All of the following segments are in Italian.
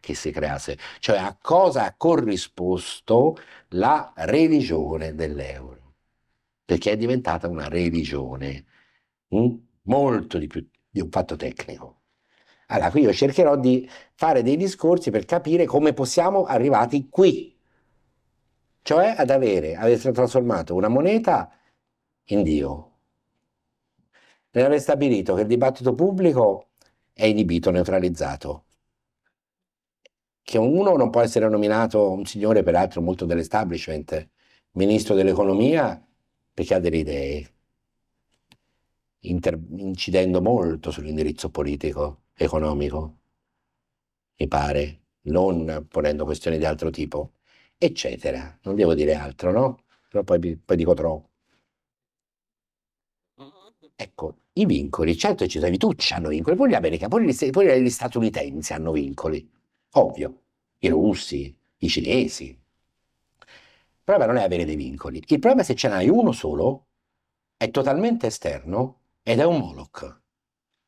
che si creasse, cioè a cosa ha corrisposto la religione dell'euro, perché è diventata una religione, mm? molto di più di un fatto tecnico. Allora, qui io cercherò di fare dei discorsi per capire come possiamo arrivati qui, cioè ad avere, avete trasformato una moneta in Dio, nell'aver stabilito che il dibattito pubblico è inibito, neutralizzato, che uno non può essere nominato un signore, peraltro molto dell'establishment, ministro dell'economia, perché ha delle idee, inter- incidendo molto sull'indirizzo politico, economico, mi pare, non ponendo questioni di altro tipo, eccetera. Non devo dire altro, no? Però poi, poi dico troppo. Ecco, i vincoli, certo ci sono, tutti hanno vincoli, pure gli, America, pure gli statunitensi hanno vincoli, ovvio i russi, i cinesi. Il problema non è avere dei vincoli, il problema è se ce n'hai uno solo, è totalmente esterno ed è un Moloch,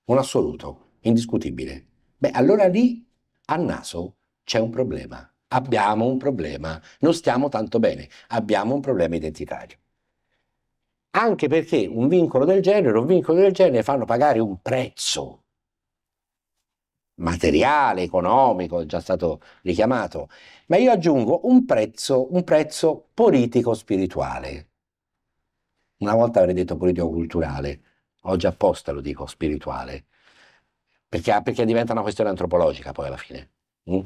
un assoluto, indiscutibile. Beh, allora lì a naso c'è un problema. Abbiamo un problema, non stiamo tanto bene, abbiamo un problema identitario anche perché un vincolo del genere, un vincolo del genere fanno pagare un prezzo materiale, economico, è già stato richiamato, ma io aggiungo un prezzo, un prezzo politico-spirituale. Una volta avrei detto politico-culturale, oggi apposta lo dico spirituale, perché, perché diventa una questione antropologica poi alla fine. Mm?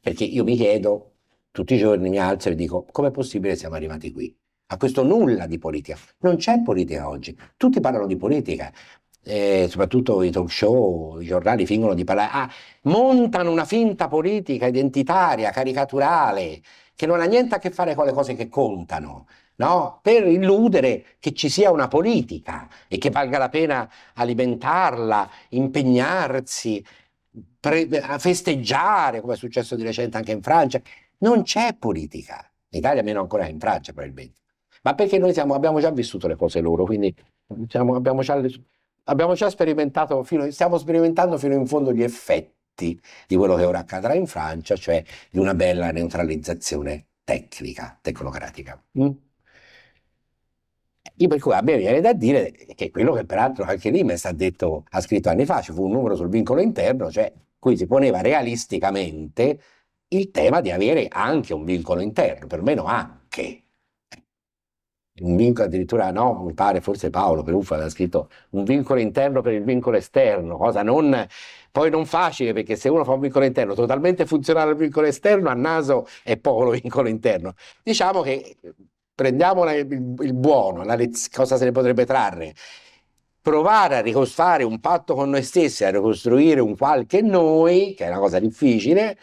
Perché io mi chiedo, tutti i giorni mi alzo e dico, com'è possibile siamo arrivati qui? a questo nulla di politica. Non c'è politica oggi. Tutti parlano di politica, eh, soprattutto i talk show, i giornali fingono di parlare, ah, montano una finta politica identitaria, caricaturale, che non ha niente a che fare con le cose che contano, no? per illudere che ci sia una politica e che valga la pena alimentarla, impegnarsi, pre- festeggiare, come è successo di recente anche in Francia. Non c'è politica, in Italia meno ancora in Francia probabilmente, ma perché noi siamo, abbiamo già vissuto le cose loro, quindi diciamo, abbiamo già le Abbiamo già sperimentato, fino, stiamo sperimentando fino in fondo gli effetti di quello che ora accadrà in Francia, cioè di una bella neutralizzazione tecnica, tecnocratica. Mm. Io per cui a me viene da dire che quello che peraltro anche Limes ha, detto, ha scritto anni fa, ci fu un numero sul vincolo interno, cioè qui si poneva realisticamente il tema di avere anche un vincolo interno, perlomeno anche un vincolo addirittura no, mi pare forse Paolo Peruffa aveva scritto un vincolo interno per il vincolo esterno, cosa non poi non facile perché se uno fa un vincolo interno totalmente funzionale il vincolo esterno, a naso è poco lo vincolo interno. Diciamo che prendiamo il, il buono, la cosa se ne potrebbe trarre. Provare a ricostare un patto con noi stessi, a ricostruire un qualche noi, che è una cosa difficile,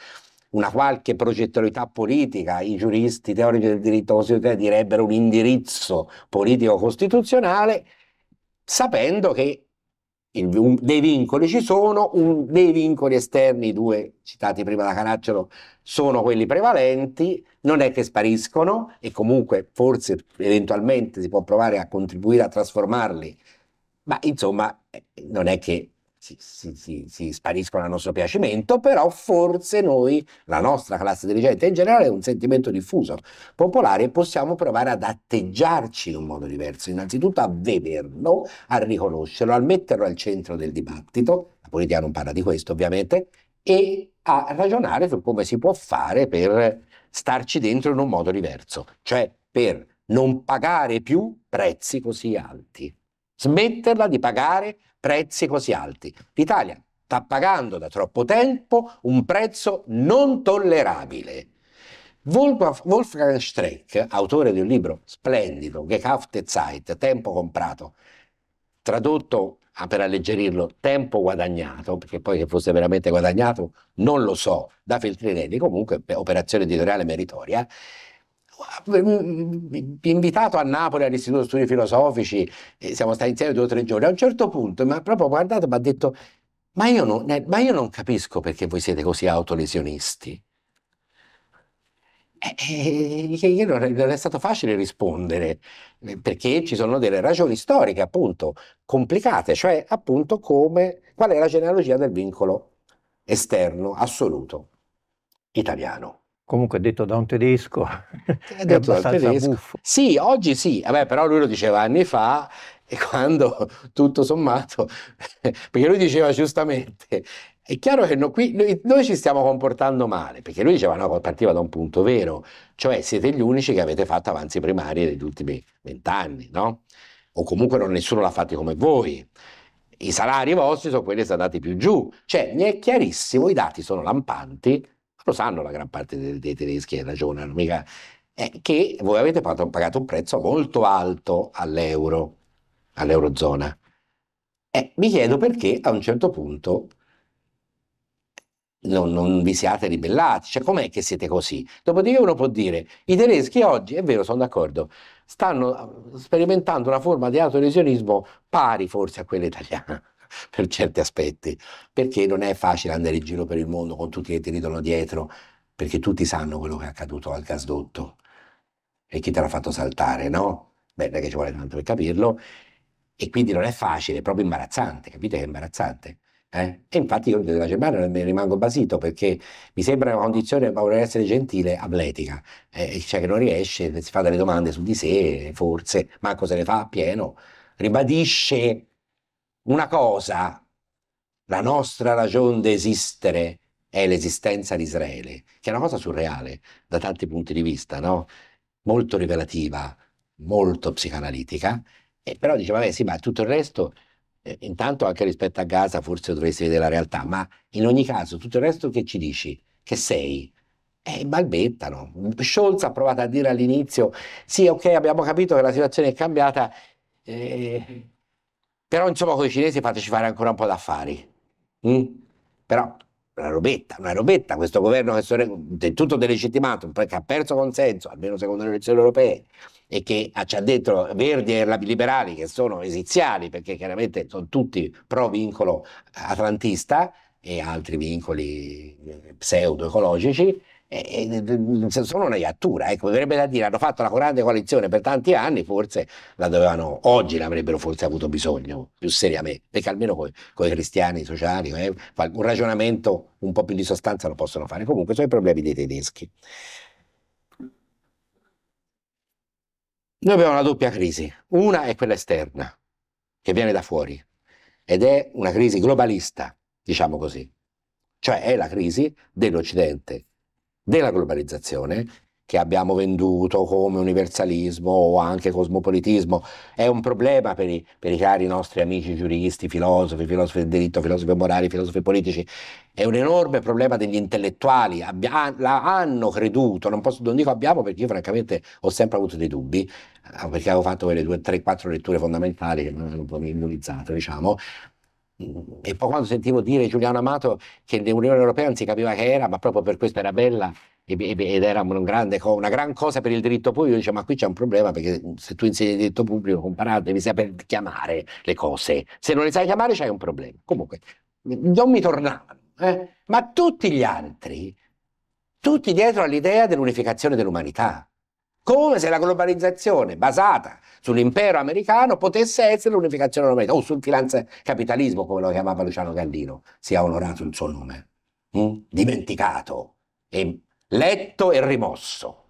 una qualche progettualità politica, i giuristi teorici del diritto costituzionale direbbero un indirizzo politico costituzionale, sapendo che il, dei vincoli ci sono, un, dei vincoli esterni, i due citati prima da Caracciolo, sono quelli prevalenti, non è che spariscono e comunque forse eventualmente si può provare a contribuire a trasformarli, ma insomma eh, non è che si, si, si, si, spariscono a nostro piacimento, però forse noi, la nostra classe dirigente in generale, è un sentimento diffuso, popolare, e possiamo provare ad atteggiarci in un modo diverso, innanzitutto a vederlo, a riconoscerlo, a metterlo al centro del dibattito, la politica non parla di questo ovviamente, e a ragionare su come si può fare per starci dentro in un modo diverso, cioè per non pagare più prezzi così alti smetterla di pagare prezzi così alti. L'Italia sta pagando da troppo tempo un prezzo non tollerabile. Wolfgang Streck, autore di un libro splendido, Gekaufte Zeit, Tempo comprato, tradotto ah, per alleggerirlo, tempo guadagnato, perché poi che fosse veramente guadagnato non lo so, da Feltrinelli, comunque operazione editoriale meritoria, Mm, invitato a Napoli all'Istituto Studi Filosofici, siamo stati insieme due o tre giorni, a un certo punto mi ha proprio guardato e mi ha detto ma io, non, eh, ma io non capisco perché voi siete così autolesionisti. E, e, non è stato facile rispondere eh, perché ci sono delle ragioni storiche appunto complicate, cioè appunto come, qual è la genealogia del vincolo esterno assoluto italiano comunque detto da un tedesco, è, detto dal tedesco. Buffo. Sì, oggi sì, Vabbè, però lui lo diceva anni fa e quando tutto sommato, perché lui diceva giustamente, è chiaro che no, qui noi, noi, ci stiamo comportando male, perché lui diceva no, partiva da un punto vero, cioè siete gli unici che avete fatto avanzi primari negli ultimi vent'anni, no? O comunque non nessuno l'ha fatti come voi i salari vostri sono quelli che sono andati più giù. Cioè, mi è chiarissimo, i dati sono lampanti, lo sanno la gran parte dei, dei tedeschi e ragionano, mica, eh, che voi avete pagato, pagato un prezzo molto alto all'euro, all'eurozona. Eh, mi chiedo perché a un certo punto non, non, vi siate ribellati, cioè com'è che siete così? Dopodiché uno può dire, i tedeschi oggi, è vero, sono d'accordo, stanno eh, sperimentando una forma di autolesionismo pari forse a quella italiana. per certi aspetti, perché non è facile andare in giro per il mondo con tutti che ti ridono dietro, perché tutti sanno quello che è accaduto al gasdotto e chi te l'ha fatto saltare, no? Beh, non è che ci vuole tanto per capirlo, e quindi non è facile, è proprio imbarazzante, capite che è imbarazzante? Eh? E infatti io della Germania ne rimango basito perché mi sembra una condizione, ma vorrei essere gentile, atletica, eh, cioè che non riesce, si fa delle domande su di sé, forse, manco se le fa a pieno, ribadisce una cosa, la nostra ragione d'esistere è l'esistenza di Israele, che è una cosa surreale da tanti punti di vista, no? molto rivelativa, molto psicanalitica, e però dice, vabbè sì, ma tutto il resto, eh, intanto anche rispetto a Gaza forse dovresti vedere la realtà, ma in ogni caso tutto il resto che ci dici, che sei, E eh, balbettano. Scholz ha provato a dire all'inizio, sì ok abbiamo capito che la situazione è cambiata, eh, però insomma con i cinesi fateci fare ancora un po' d'affari. Mm? Però una robetta, una robetta, questo governo che è del tutto delegittimato, che ha perso consenso, almeno secondo le elezioni europee, e che ci ha detto Verdi e liberali che sono esiziali, perché chiaramente sono tutti pro vincolo atlantista e altri vincoli eh, pseudo-ecologici, sono una iattura, ecco, verrebbe da dire, hanno fatto la grande coalizione per tanti anni, forse la dovevano, oggi l'avrebbero forse avuto bisogno, più seriamente, perché almeno con i cristiani sociali eh, un ragionamento un po' più di sostanza lo possono fare. Comunque sono i problemi dei tedeschi. Noi abbiamo una doppia crisi, una è quella esterna, che viene da fuori, ed è una crisi globalista, diciamo così, cioè è la crisi dell'Occidente della globalizzazione che abbiamo venduto come universalismo o anche cosmopolitismo. È un problema per i, per i cari nostri amici giuristi, filosofi, filosofi del diritto, filosofi morali, filosofi politici. È un enorme problema degli intellettuali. Abbia, la, hanno creduto, non, posso, non dico abbiamo perché io francamente ho sempre avuto dei dubbi, eh, perché avevo fatto quelle due, tre, quattro letture fondamentali che mi hanno immunizzato, diciamo, e poi quando sentivo dire Giuliano Amato che l'Unione Europea non si capiva che era, ma proprio per questo era bella ed era un grande, una gran cosa per il diritto pubblico, dicevo ma qui c'è un problema perché se tu insegni il diritto pubblico comparato devi saper chiamare le cose, se non le sai chiamare c'è un problema. Comunque, non mi tornavano, eh? ma tutti gli altri, tutti dietro all'idea dell'unificazione dell'umanità. Come se la globalizzazione basata sull'impero americano potesse essere l'unificazione europea, o sul finanza capitalismo, come lo chiamava Luciano Gallino, sia onorato il suo nome, mm? dimenticato, e letto e rimosso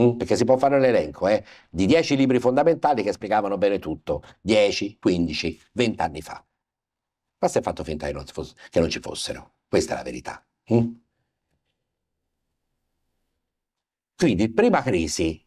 mm? perché si può fare un elenco eh, di dieci libri fondamentali che spiegavano bene tutto, 10, 15, 20 anni fa. Ma si è fatto finta che non, che non ci fossero. Questa è la verità. Mm? Quindi prima crisi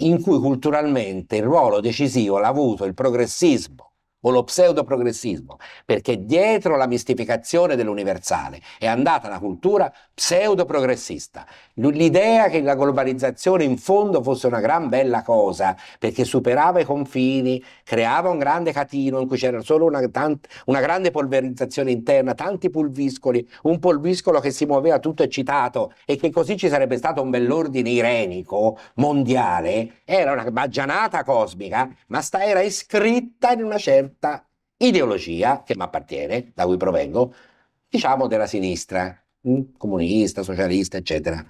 in cui culturalmente il ruolo decisivo l'ha avuto il progressismo o lo pseudoprogressismo, perché dietro la mistificazione dell'universale è andata la cultura pseudoprogressista. L'idea che la globalizzazione in fondo fosse una gran bella cosa, perché superava i confini, creava un grande catino in cui c'era solo una, tant- una grande polverizzazione interna, tanti pulviscoli, un pulviscolo che si muoveva tutto eccitato e che così ci sarebbe stato un bell'ordine irenico mondiale, era una baggianata cosmica, ma sta era iscritta in una certa certa ideologia che mi appartiene, da cui provengo, diciamo della sinistra, mm, comunista, socialista, eccetera.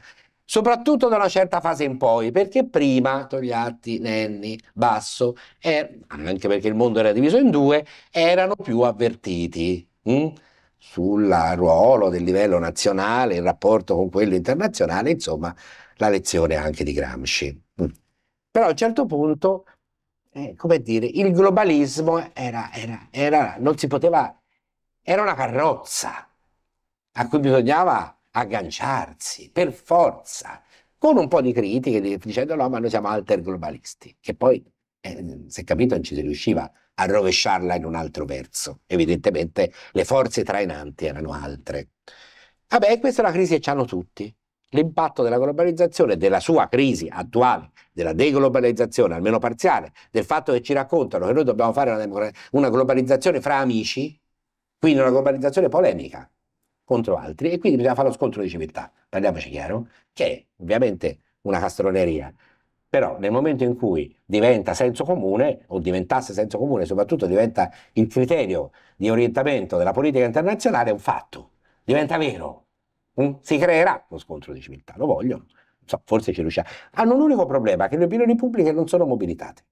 Soprattutto da una certa fase in poi, perché prima Togliatti, Nenni, Basso, er- anche perché il mondo era diviso in due, erano più avvertiti mh? Mm, sul ruolo del livello nazionale, il rapporto con quello internazionale, insomma, la lezione anche di Gramsci. Mh. Mm. Però a un certo punto eh, come dire, il globalismo era, era, era, non si poteva, era una carrozza a cui bisognava agganciarsi per forza, con un po' di critiche dicendo no, ma noi siamo alter globalisti, che poi, eh, se capito, non ci si riusciva a rovesciarla in un altro verso. Evidentemente le forze trainanti erano altre. Vabbè, questa è una crisi che hanno tutti l'impatto della globalizzazione, della sua crisi attuale, della deglobalizzazione almeno parziale, del fatto che ci raccontano che noi dobbiamo fare una, una globalizzazione fra amici, quindi una globalizzazione polemica contro altri e quindi bisogna fare lo scontro di civiltà, parliamoci chiaro, che è ovviamente una castroneria. Però nel momento in cui diventa senso comune, o diventasse senso comune, soprattutto diventa il criterio di orientamento della politica internazionale, è un fatto, diventa vero, Mm? Si creerà uno scontro di civiltà, lo vogliono, so, forse ci riusciamo. Hanno un unico problema, che le opinioni pubbliche non sono mobilitate.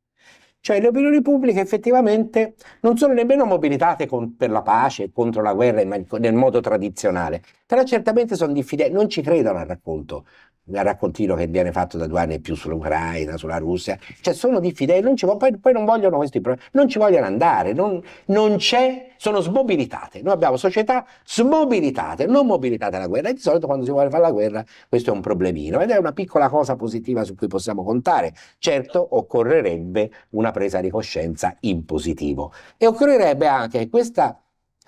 Cioè le opinioni pubbliche effettivamente non sono nemmeno mobilitate con, per la pace, contro la guerra nel modo tradizionale, però certamente sono diffidenti, non ci credono al racconto nel raccontino che viene fatto da due anni e più sull'Ucraina, sulla Russia, cioè sono diffidenti, non ci, poi, poi non vogliono questi problemi, non ci vogliono andare, non, non, c'è, sono smobilitate, noi abbiamo società smobilitate, non mobilitate alla guerra, e di solito quando si vuole fare la guerra questo è un problemino ed è una piccola cosa positiva su cui possiamo contare, certo occorrerebbe una presa di coscienza in positivo e occorrerebbe anche questa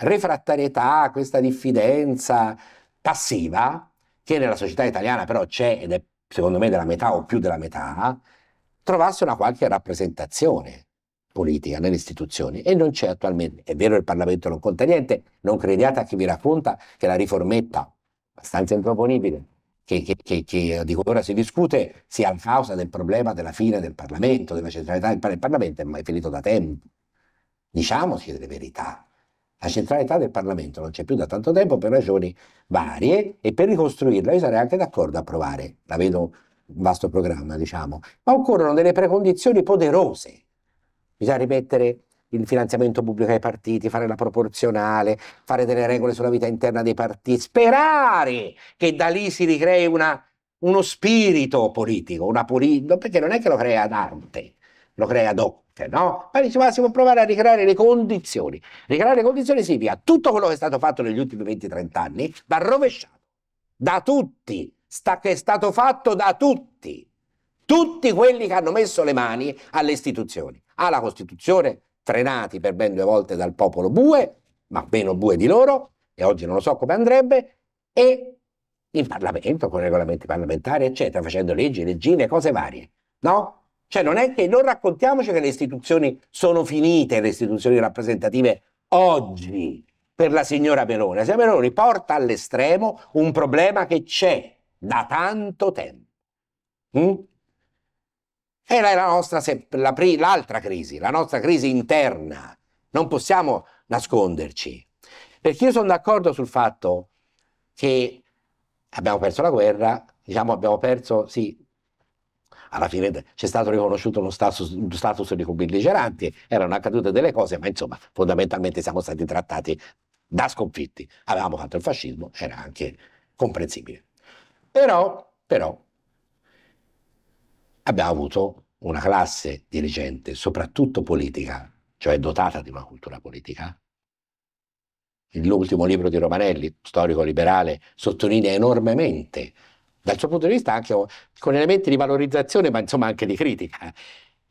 refrattarietà, questa diffidenza passiva, che nella società italiana però c'è ed è secondo me della metà o più della metà, trovasse una qualche rappresentazione politica nelle istituzioni e non c'è attualmente. È vero il Parlamento non conta niente, non crediate a chi vi racconta che la riformetta, abbastanza improponibile, che, che, che, che di cui ora si discute, sia a causa del problema della fine del Parlamento, della centralità del Parlamento, è mai finito da tempo. Diciamoci delle verità, la centralità del Parlamento non c'è più da tanto tempo per ragioni varie e per ricostruirla io sarei anche d'accordo a provare, la vedo un vasto programma diciamo, ma occorrono delle precondizioni poderose. Bisogna rimettere il finanziamento pubblico ai partiti, fare la proporzionale, fare delle regole sulla vita interna dei partiti, sperare che da lì si ricrei una, uno spirito politico, una poli- perché non è che lo crea Dante, lo crea Docte, no? Ma dice, ma si può provare a ricreare le condizioni. Ricreare le condizioni significa tutto quello che è stato fatto negli ultimi 20-30 anni va rovesciato da tutti, sta, che è stato fatto da tutti, tutti quelli che hanno messo le mani alle istituzioni, alla Costituzione, frenati per ben due volte dal popolo bue, ma meno bue di loro, e oggi non lo so come andrebbe, e in Parlamento, con regolamenti parlamentari, eccetera, facendo leggi, regine, cose varie, no? Cioè non è che non raccontiamoci che le istituzioni sono finite, le istituzioni rappresentative oggi per la signora Meloni. La signora Meloni porta all'estremo un problema che c'è da tanto tempo. Mm? Era la nostra, l'altra crisi, la nostra crisi interna. Non possiamo nasconderci. Perché io sono d'accordo sul fatto che abbiamo perso la guerra, diciamo abbiamo perso, sì, alla fine c'è stato riconosciuto uno status, uno status di belligeranti, erano accadute delle cose, ma insomma fondamentalmente siamo stati trattati da sconfitti. Avevamo fatto il fascismo, era anche comprensibile. Però, però abbiamo avuto una classe dirigente, soprattutto politica, cioè dotata di una cultura politica. L'ultimo libro di Romanelli, storico liberale, sottolinea enormemente dal suo punto di vista anche con elementi di valorizzazione, ma insomma anche di critica,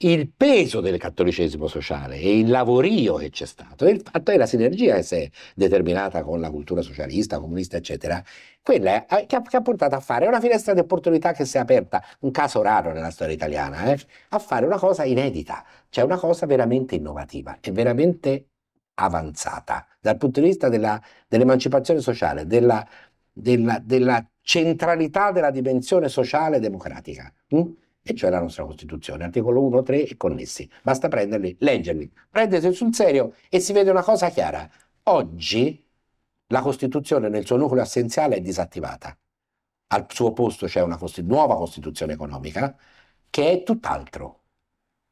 il peso del cattolicesimo sociale e il lavorio che c'è stato, e il fatto è la sinergia che si è determinata con la cultura socialista, comunista, eccetera, quella eh, che ha, che ha portato a fare una finestra di opportunità che si è aperta, un caso raro nella storia italiana, eh, a fare una cosa inedita, cioè una cosa veramente innovativa e veramente avanzata dal punto di vista della, dell'emancipazione sociale, della, della, della centralità della dimensione sociale e democratica, mh? Hm? e cioè la nostra Costituzione, articolo 1, 3 e connessi. Basta prenderli, leggerli, prendersi sul serio e si vede una cosa chiara. Oggi la Costituzione nel suo nucleo essenziale è disattivata. Al suo posto c'è una costi- nuova Costituzione economica che è tutt'altro,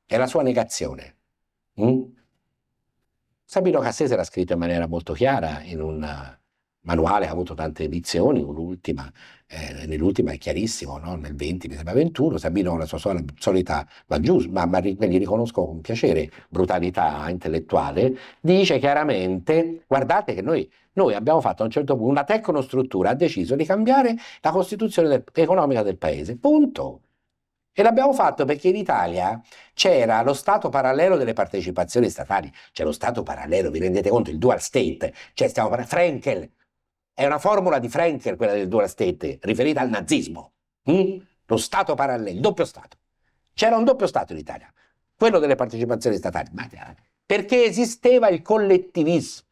è la sua negazione. Mm? Sabino Cassese l'ha scritto in maniera molto chiara in un manuale ha avuto tante edizioni, l'ultima, eh, nell'ultima è chiarissimo, no? nel 20, mi sembra 21, Sabino ha la sua sol- solita, ma giusto, ma, ma gli riconosco con piacere, brutalità intellettuale, dice chiaramente, guardate che noi, noi abbiamo fatto a un certo punto, una tecnostruttura ha deciso di cambiare la costituzione del, economica del paese, punto. E l'abbiamo fatto perché in Italia c'era lo Stato parallelo delle partecipazioni statali, c'è lo Stato parallelo, vi rendete conto, il dual state, cioè stiamo parlando, Frankel, è una formula di Frenkel, quella del Durastete, riferita al nazismo. Mm? Lo Stato parallelo, il doppio Stato. C'era un doppio Stato in Italia, quello delle partecipazioni statali, eh, perché esisteva il collettivismo.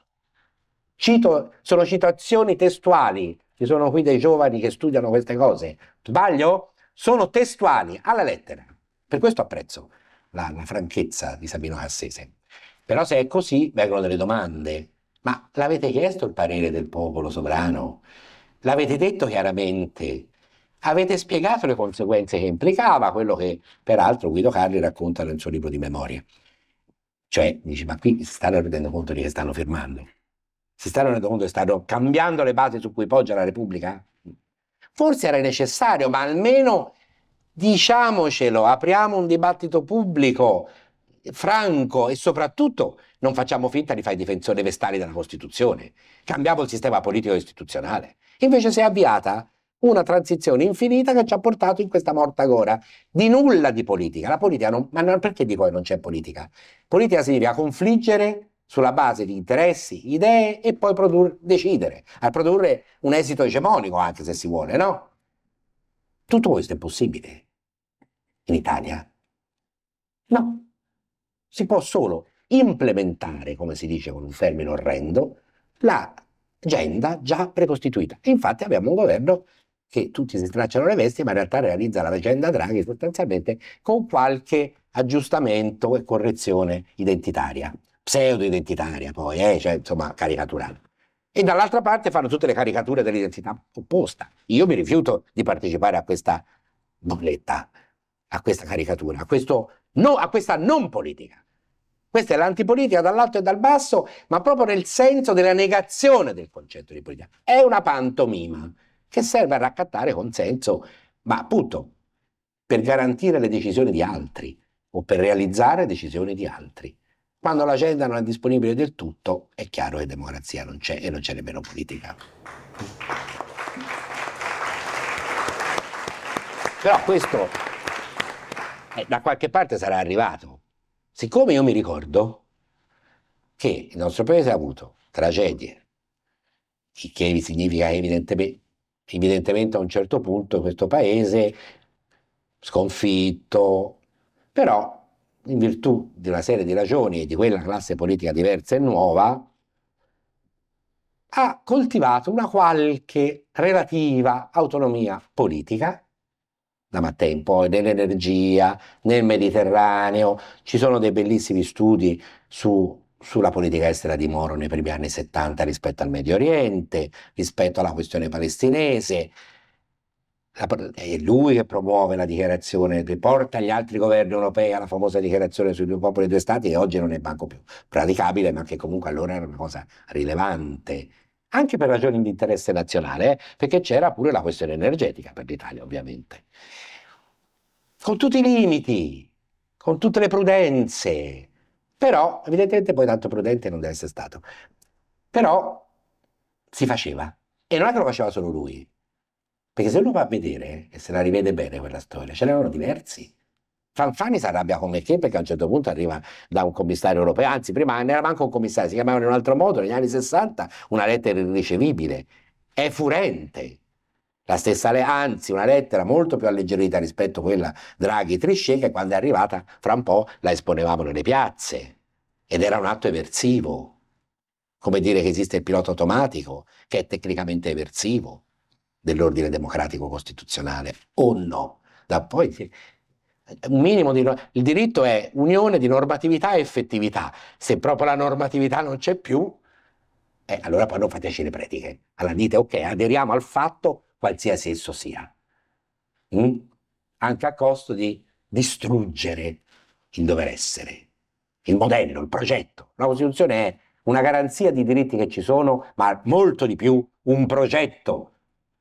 Cito, sono citazioni testuali, ci sono qui dei giovani che studiano queste cose. Sbaglio? Sono testuali, alla lettera. Per questo apprezzo la, la franchezza di Sabino Cassese. Però se è così, vengono delle domande. Ma l'avete chiesto il parere del popolo sovrano? L'avete detto chiaramente? Avete spiegato le conseguenze che implicava, quello che peraltro Guido Carli racconta nel suo libro di memoria. Cioè, dice, ma qui si stanno rendendo conto di che stanno firmando? Si stanno rendendo conto che stanno cambiando le basi su cui poggia la Repubblica? Forse era necessario, ma almeno diciamocelo, apriamo un dibattito pubblico, franco e soprattutto non facciamo finta di fare i difensori vestali della Costituzione. Cambiamo il sistema politico istituzionale. Invece si è avviata una transizione infinita che ci ha portato in questa morta agora di nulla di politica. La politica non, ma non, perché dico che non c'è politica? Politica significa confliggere sulla base di interessi, idee e poi produrre, decidere, a produrre un esito egemonico anche se si vuole, no? Tutto questo è possibile in Italia? No si può solo implementare, come si dice con un termine orrendo, l'agenda già precostituita. E infatti abbiamo un governo che tutti si stracciano le vesti, ma in realtà realizza l'agenda Draghi sostanzialmente con qualche aggiustamento e correzione identitaria, pseudo-identitaria poi, eh? cioè insomma caricaturale. E dall'altra parte fanno tutte le caricature dell'identità opposta. Io mi rifiuto di partecipare a questa bolletta, a questa caricatura, a, questo, no, a questa non politica. Questa è l'antipolitica dall'alto e dal basso, ma proprio nel senso della negazione del concetto di politica. È una pantomima che serve a raccattare consenso, ma appunto per garantire le decisioni di altri o per realizzare decisioni di altri. Quando l'agenda non è disponibile del tutto, è chiaro che democrazia non c'è e non c'è nemmeno politica. Però questo eh, da qualche parte sarà arrivato. Siccome io mi ricordo che il nostro paese ha avuto tragedie, il che significa evidentemente, evidentemente a un certo punto questo paese sconfitto, però in virtù di una serie di ragioni e di quella classe politica diversa e nuova, ha coltivato una qualche relativa autonomia politica in poi, nell'energia, nel Mediterraneo. Ci sono dei bellissimi studi su sulla politica estera di Moro nei primi anni 70 rispetto al Medio Oriente, rispetto alla questione palestinese. La, è lui che promuove la dichiarazione, che porta gli altri governi europei alla famosa dichiarazione sui due popoli e due stati, che oggi non è manco più praticabile, ma che comunque allora era una cosa rilevante, anche per ragioni di interesse nazionale, eh, perché c'era pure la questione energetica per l'Italia, ovviamente con tutti i limiti, con tutte le prudenze, però evidentemente poi tanto prudente non deve essere stato, però si faceva e non è che lo faceva solo lui, perché se uno va a vedere e se la rivede bene quella storia, ce n'erano diversi. Fanfani si arrabbia con Lecchè perché a un certo punto arriva da un commissario europeo, anzi prima non era manco un commissario, si chiamava in un altro modo, negli anni 60 una lettera irricevibile. È furente, la stessa, anzi, una lettera molto più alleggerita rispetto a quella Draghi-Trichet, che quando è arrivata, fra un po' la esponevamo nelle piazze. Ed era un atto eversivo. Come dire che esiste il pilota automatico, che è tecnicamente eversivo dell'ordine democratico costituzionale, o no. Da poi un minimo di il diritto è unione di normatività e effettività. Se proprio la normatività non c'è più, eh, allora poi non fateci le prediche. Allora dite ok, aderiamo al fatto qualsiasi esso sia, mm? anche a costo di distruggere il dover essere, il modello, il progetto. La Costituzione è una garanzia di diritti che ci sono, ma molto di più un progetto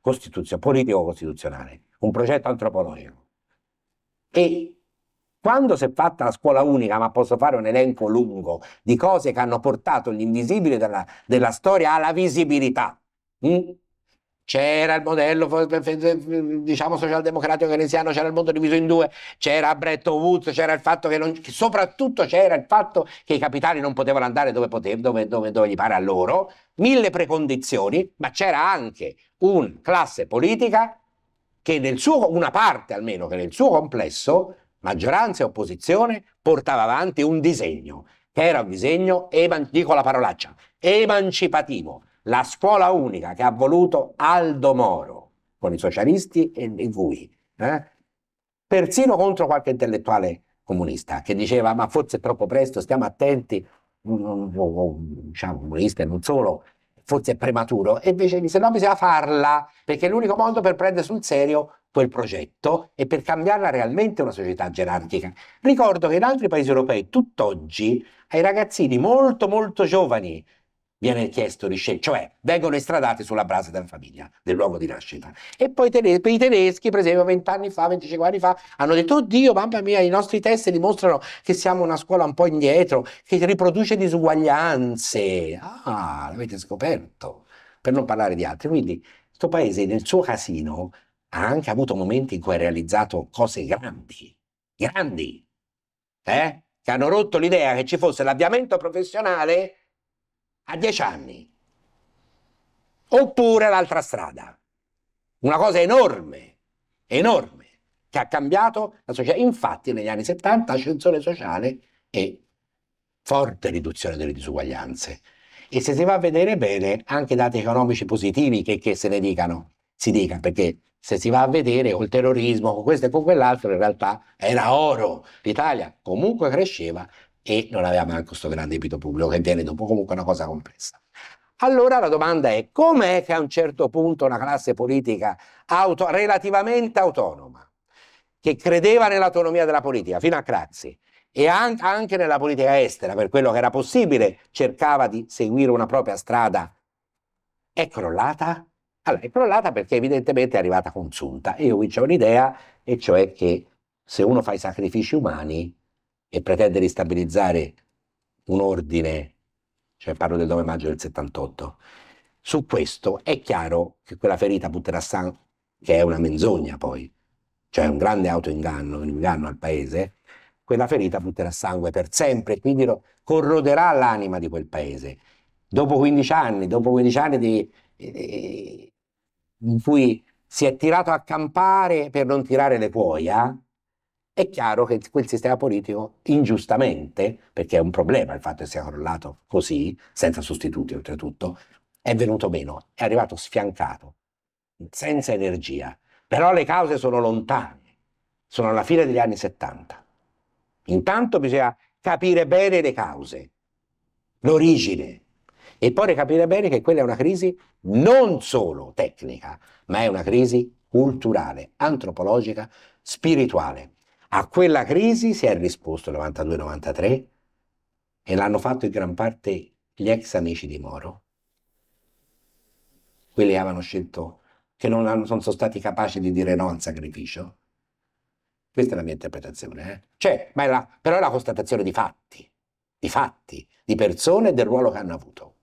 costituzio- politico-costituzionale, un progetto antropologico. E quando si è fatta la scuola unica, ma posso fare un elenco lungo di cose che hanno portato l'invisibile della, della storia alla visibilità, mh? Mm? c'era il modello diciamo socialdemocratico keynesiano, c'era il mondo diviso in due, c'era Bretton Woods, c'era il fatto che, non, che soprattutto c'era il fatto che i capitali non potevano andare dove, potev, dove, dove, dove gli pare a loro, mille precondizioni, ma c'era anche una classe politica che nel suo, una parte almeno, che nel suo complesso, maggioranza e opposizione, portava avanti un disegno, che era un disegno, eman- dico la parolaccia, emancipativo la scuola unica che ha voluto Aldo Moro con i socialisti e i voi, eh? persino contro qualche intellettuale comunista che diceva ma forse è troppo presto, stiamo attenti, mm, mm, mm, diciamo comunista e non solo, forse è prematuro, e invece se no bisogna farla, perché è l'unico modo per prendere sul serio quel progetto e per cambiarla realmente una società gerarchica. Ricordo che in altri paesi europei tutt'oggi ai ragazzini molto molto giovani viene chiesto di scegliere, cioè vengono estradati sulla base della famiglia, del luogo di nascita. E poi i tedeschi, per esempio, vent'anni fa, 25 anni fa, hanno detto, oddio, mamma mia, i nostri test dimostrano che siamo una scuola un po' indietro, che riproduce disuguaglianze. Ah, l'avete scoperto, per non parlare di altri. Quindi questo paese nel suo casino ha anche avuto momenti in cui ha realizzato cose grandi, grandi, eh? che hanno rotto l'idea che ci fosse l'avviamento professionale a dieci anni. Oppure l'altra strada. Una cosa enorme, enorme, che ha cambiato la società. Infatti negli anni 70 ascensore sociale e forte riduzione delle disuguaglianze. E se si va a vedere bene, anche dati economici positivi che, che se ne dicano, si dica, perché se si va a vedere col terrorismo, con questo e con quell'altro, in realtà era oro. L'Italia comunque cresceva e non aveva mai questo grande debito pubblico che viene dopo comunque una cosa complessa. Allora la domanda è com'è che a un certo punto una classe politica auto, relativamente autonoma, che credeva nell'autonomia della politica fino a Crazzi e an- anche nella politica estera, per quello che era possibile, cercava di seguire una propria strada, è crollata? Allora, è crollata perché evidentemente è arrivata consunta. E Io qui c'è un'idea, e cioè che se uno fa i sacrifici umani, e pretende di stabilizzare un ordine, cioè parlo del 9 maggio del 78, su questo è chiaro che quella ferita butterà sangue, che è una menzogna poi, cioè un grande autoinganno, un inganno al paese, quella ferita butterà sangue per sempre, quindi corroderà l'anima di quel paese. Dopo 15 anni, dopo 15 anni di, eh, in cui si è tirato a campare per non tirare le cuoia, è chiaro che quel sistema politico, ingiustamente, perché è un problema il fatto che sia crollato così, senza sostituti oltretutto, è venuto meno, è arrivato sfiancato, senza energia. Però le cause sono lontane, sono alla fine degli anni 70. Intanto bisogna capire bene le cause, l'origine, e poi capire bene che quella è una crisi non solo tecnica, ma è una crisi culturale, antropologica, spirituale. A quella crisi si è risposto 92-93 e l'hanno fatto in gran parte gli ex amici di Moro, quelli che avevano scelto, che non, hanno, non sono stati capaci di dire no al sacrificio. Questa è la mia interpretazione. Eh? Cioè, è la, però è la constatazione di fatti, di fatti, di persone e del ruolo che hanno avuto.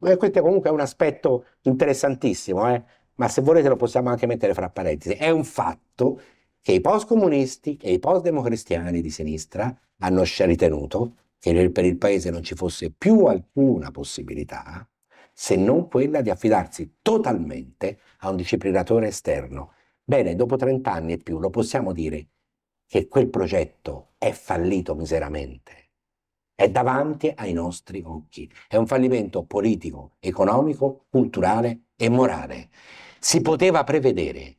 E eh, questo è comunque un aspetto interessantissimo, eh? ma se volete lo possiamo anche mettere fra parentesi. È un fatto che i post-comunisti e i post-democristiani di sinistra hanno ritenuto che per il paese non ci fosse più alcuna possibilità se non quella di affidarsi totalmente a un disciplinatore esterno. Bene, dopo 30 anni e più lo possiamo dire che quel progetto è fallito miseramente. È davanti ai nostri occhi. È un fallimento politico, economico, culturale e morale. Si poteva prevedere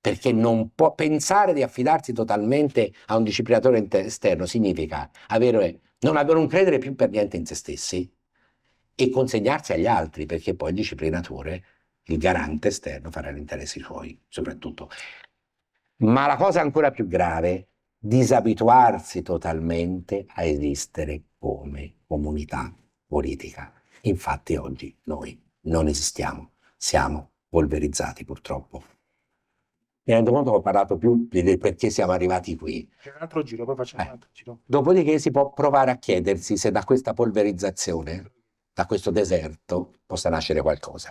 perché non può pensare di affidarsi totalmente a un disciplinatore esterno significa avere, non, non credere più per niente in se stessi e consegnarsi agli altri, perché poi il disciplinatore, il garante esterno, farà gli interessi suoi, soprattutto. Ma la cosa ancora più grave, disabituarsi totalmente a esistere come comunità politica. Infatti oggi noi non esistiamo, siamo polverizzati purtroppo mi rendo conto che ho parlato più del perché siamo arrivati qui. C'è un altro giro, poi facciamo eh. un altro giro. Dopodiché si può provare a chiedersi se da questa polverizzazione, da questo deserto, possa nascere qualcosa.